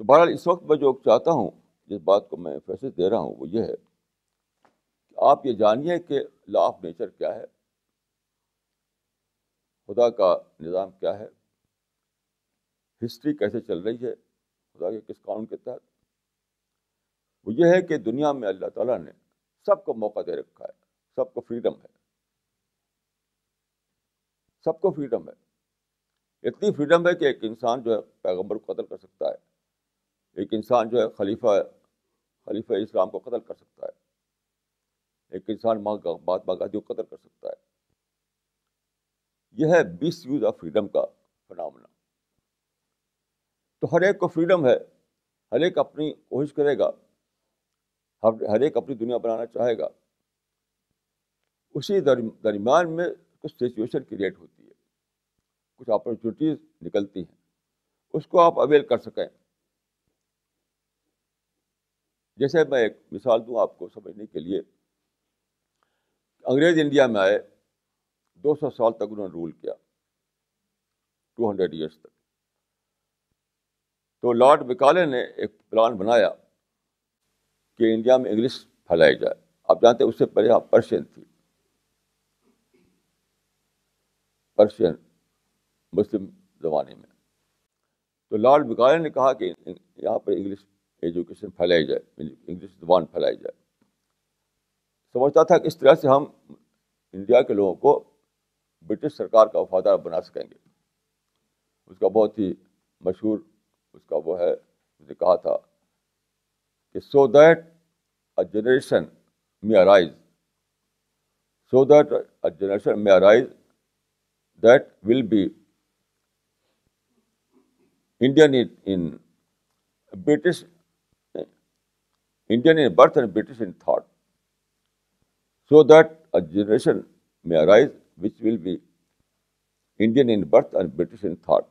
तो बहरहाल इस वक्त मैं जो चाहता हूँ जिस बात को मैं फैसले दे रहा हूँ वो ये है कि आप ये जानिए कि लॉ ऑफ नेचर क्या है खुदा का निज़ाम क्या है हिस्ट्री कैसे चल रही है खुदा के किस कानून के तहत वो ये है कि दुनिया में अल्लाह ताला ने सबको मौका दे रखा है सबको फ्रीडम है सबको फ्रीडम है इतनी फ्रीडम है कि एक इंसान जो है पैगम्बर को कत्ल कर सकता है एक इंसान जो है खलीफा खलीफा इस्लाम को कत्ल कर सकता है एक इंसान महात्मा गांधी को कत्ल कर सकता है यह है मिस यूज ऑफ फ्रीडम का फनामना तो हर एक को फ्रीडम है हर एक अपनी कोशिश करेगा हर हर एक अपनी दुनिया बनाना चाहेगा उसी दरमियान में कुछ सिचुएशन क्रिएट होती है कुछ अपॉर्चुनिटीज़ निकलती हैं उसको आप अवेल कर सकें जैसे मैं एक मिसाल दूं आपको समझने के लिए अंग्रेज इंडिया में आए 200 साल तक उन्होंने रूल किया 200 ईयर्स तक तो लॉर्ड बिकाले ने एक प्लान बनाया कि इंडिया में इंग्लिश फैलाई जाए आप जानते उससे पहले यहाँ पर्शियन थी पर्शियन मुस्लिम ज़माने में तो लॉर्ड बिकाले ने कहा कि यहाँ पर इंग्लिश एजुकेशन फैलाई जाए इंग्लिश जबान फैलाई जाए समझता था कि इस तरह से हम इंडिया के लोगों को ब्रिटिश सरकार का वफादार बना सकेंगे उसका बहुत ही मशहूर उसका वो है उसने कहा था कि so that a generation may arise so that a generation may arise that will be Indian in British Indian in birth and British in thought, so that a generation may arise which will be Indian in birth and British in thought.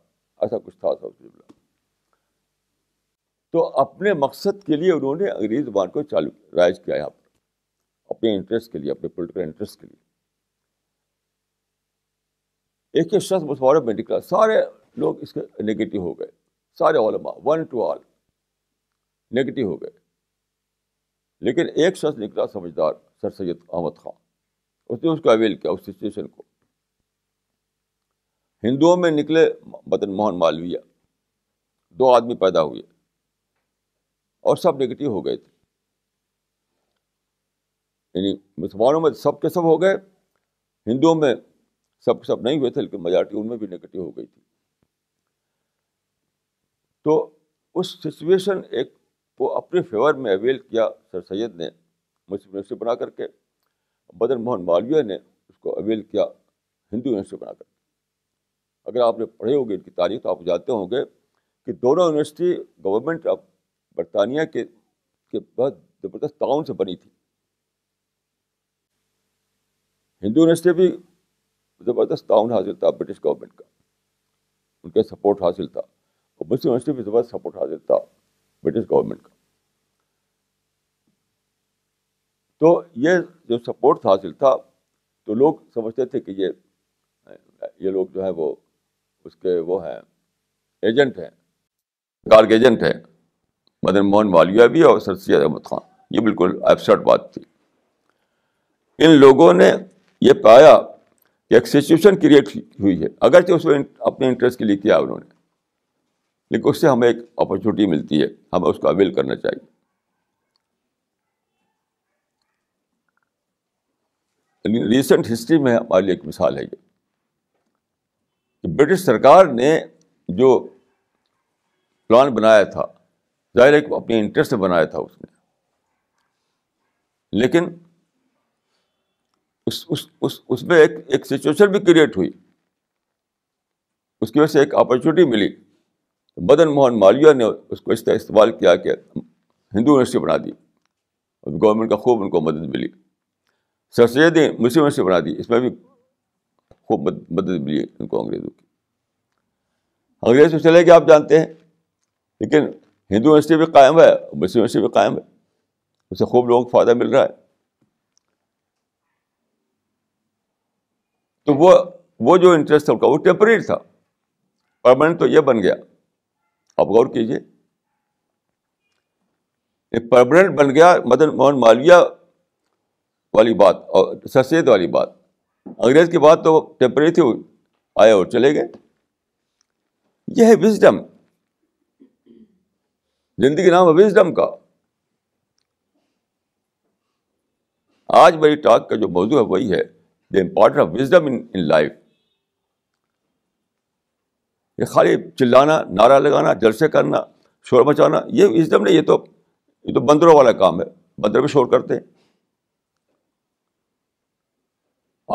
ऐसा कुछ था south तो अपने मकसद के लिए उन्होंने अंग्रेजी जबान को चालू राइज किया यहाँ पर अपने इंटरेस्ट के लिए अपने पोलिटिकल इंटरेस्ट के लिए एक एक शख्स मुसवारों में निकला सारे लोग इसके नेगेटिव हो गए सारे ओलमा वन टू ऑल नेगेटिव हो गए लेकिन एक शख्स निकला समझदार सर सैद अहमद खान उसने उसको अवेल किया उस सिचुएशन को हिंदुओं में निकले मदन मोहन मालविया दो आदमी पैदा हुए और सब निगेटिव हो गए थे यानी मुसलमानों में सब के सब हो गए हिंदुओं में सब के सब नहीं हुए थे लेकिन मेजॉरिटी उनमें भी निगेटिव हो गई थी तो उस सिचुएशन एक वो अपने फेवर में अवेल किया सर सैद ने मुस्लिम यूनिवर्सिटी बना करके बदन मोहन मालविया ने उसको अवेल किया हिंदू यूनिवर्सिटी बना करके अगर आपने पढ़े होंगे इनकी तारीख तो आप जानते होंगे कि दोनों यूनिवर्सिटी गवर्नमेंट ऑफ बरतानिया के के बहुत ज़बरदस्त ताउन से बनी थी हिंदू यूनिवर्सिटी भी ज़बरदस्त ताउन हासिल था ब्रिटिश गवर्नमेंट का उनका सपोर्ट हासिल था और मुस्लिम यूनिवर्सिटी भी ज़बरदस्त सपोर्ट हासिल था ब्रिटिश गवर्नमेंट का तो ये जो सपोर्ट था हासिल था तो लोग समझते थे कि ये ये लोग जो है वो उसके वो हैं एजेंट हैं सरकार के एजेंट हैं मदन मोहन मालविया भी और सर सैद अहमद खान ये बिल्कुल एबसर्ट बात थी इन लोगों ने ये पाया कि एक सिचुएशन क्रिएट हुई है अगरचे उसमें अपने इंटरेस्ट के लिए किया उन्होंने लेकिन उससे हमें एक अपॉर्चुनिटी मिलती है हमें उसको अवेल करना चाहिए रिसेंट हिस्ट्री में हमारे लिए एक मिसाल है ये ब्रिटिश सरकार ने जो प्लान बनाया था जाहिर है अपने इंटरेस्ट से बनाया था उसने लेकिन उस उस उस उसमें एक एक सिचुएशन भी क्रिएट हुई उसकी वजह से एक अपॉर्चुनिटी मिली तो मदन मोहन मालिया ने उसको इस तरह इस्तेमाल किया कि हिंदू यूनिवर्सिटी बना दी और गवर्नमेंट का खूब उनको मदद मिली सर सैद ने मुस्लिम यूनिवर्सिटी बना दी इसमें भी खूब मदद मिली उनको अंग्रेज़ों की अंग्रेज तो चले गए आप जानते हैं लेकिन हिंदू यूनिवर्सिटी भी कायम है मुस्लिम यूनिवर्सिटी भी कायम है उससे खूब लोगों को फ़ायदा मिल रहा है तो वो वो जो इंटरेस्ट था उनका वो टेम्परेरी था परमानेंट तो ये बन गया आप गौर कीजिए एक परमानेंट बन गया मदन मोहन मालविया वाली बात और सर वाली बात अंग्रेज की बात तो टेम्परेरी थी आए और चले गए यह है विजडम जिंदगी नाम है विजडम का आज मेरी टॉक का जो मौजू है वही है the important of wisdom in in life ये खाली चिल्लाना नारा लगाना जलसे करना शोर मचाना ये इस दम नहीं ये तो ये तो बंदरों वाला काम है बंदर भी शोर करते हैं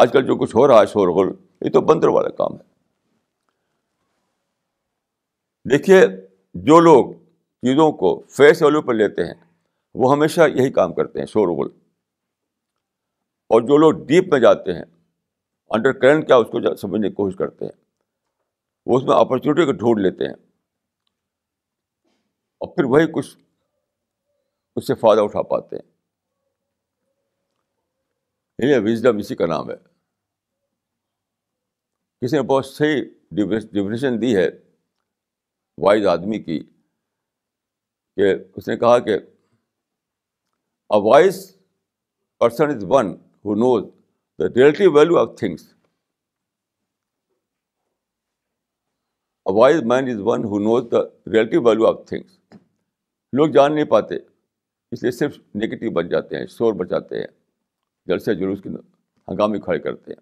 आजकल जो कुछ हो रहा है शोर शोरगुल ये तो बंदर वाला काम है देखिए जो लोग चीज़ों को फेस वैल्यू पर लेते हैं वो हमेशा यही काम करते हैं शोर शोरगुल और जो लोग डीप में जाते हैं अंडर करंट क्या उसको समझने की कोशिश करते हैं वो उसमें अपॉर्चुनिटी को ढूंढ लेते हैं और फिर वही कुछ उससे फ़ायदा उठा पाते हैं इसलिए विजडम इसी का नाम है किसी ने बहुत सही डिफिनेशन दी है वाइज आदमी की कि उसने कहा कि a wise person is one who knows the reality value of things A wise man is one who knows the relative value of things. लोग जान नहीं पाते इसलिए सिर्फ नेगेटिव बन जाते हैं शोर बचाते हैं जल से जुलूस के हंगामी खड़े करते हैं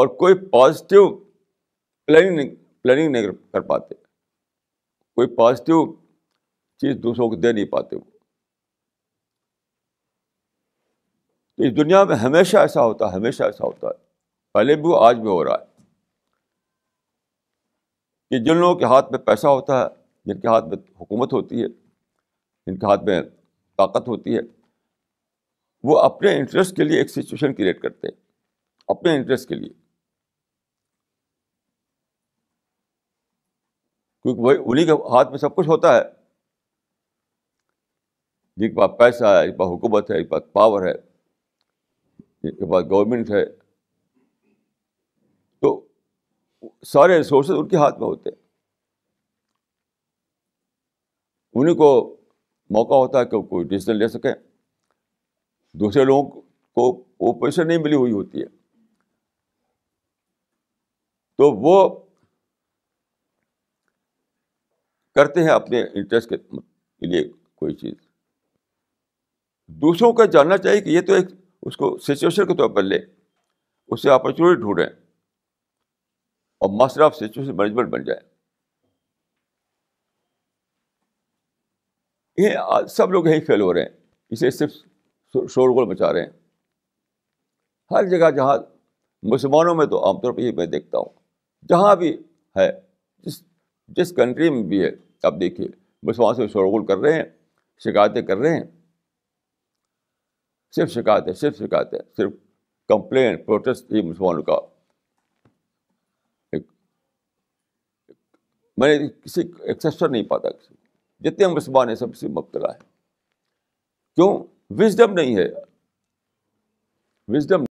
और कोई पॉजिटिव प्लानिंग प्लानिंग नहीं कर पाते कोई पॉजिटिव चीज़ दूसरों को दे नहीं पाते वो तो इस दुनिया में हमेशा ऐसा होता है हमेशा ऐसा होता है पहले भी आज भी हो रहा है कि जिन लोगों के हाथ में पैसा होता है जिनके हाथ में हुकूमत होती है जिनके हाथ में ताकत होती है वो अपने इंटरेस्ट के लिए एक सिचुएशन क्रिएट करते हैं अपने इंटरेस्ट के लिए क्योंकि वही उन्हीं के हाथ में सब कुछ होता है जिनके पास पैसा है जिनके पास हुकूमत है जिनके पास पावर है जिनके पास गवर्नमेंट है सारे रिसोर्सेज उनके हाथ में होते हैं उन्हीं को मौका होता है कि कोई डिसीजन ले सकें दूसरे लोगों को वो पोजिशन नहीं मिली हुई होती है तो वो करते हैं अपने इंटरेस्ट के, लिए कोई चीज़ दूसरों का जानना चाहिए कि ये तो एक उसको सिचुएशन के तौर पर ले उससे अपॉर्चुनिटी ढूंढें और मास्टर ऑफ सिचुएशन मैनेजमेंट बन जाए ये सब लोग यहीं फेल हो रहे हैं इसे सिर्फ शोरगोल मचा रहे हैं हर जगह जहाँ मुसलमानों में तो आमतौर पर ही मैं देखता हूँ जहाँ भी है जिस जिस कंट्री में भी है आप देखिए मुसलमान से शोरगुल कर रहे हैं शिकायतें कर रहे हैं सिर्फ शिकायतें सिर्फ शिकायतें सिर्फ कंप्लेन प्रोटेस्ट ये मुसलमानों का मैंने किसी एक्सेस्टर नहीं पाता किसी जितने हम रस्बान हैं सबसे मुबतला है क्यों विजडम नहीं है विजडम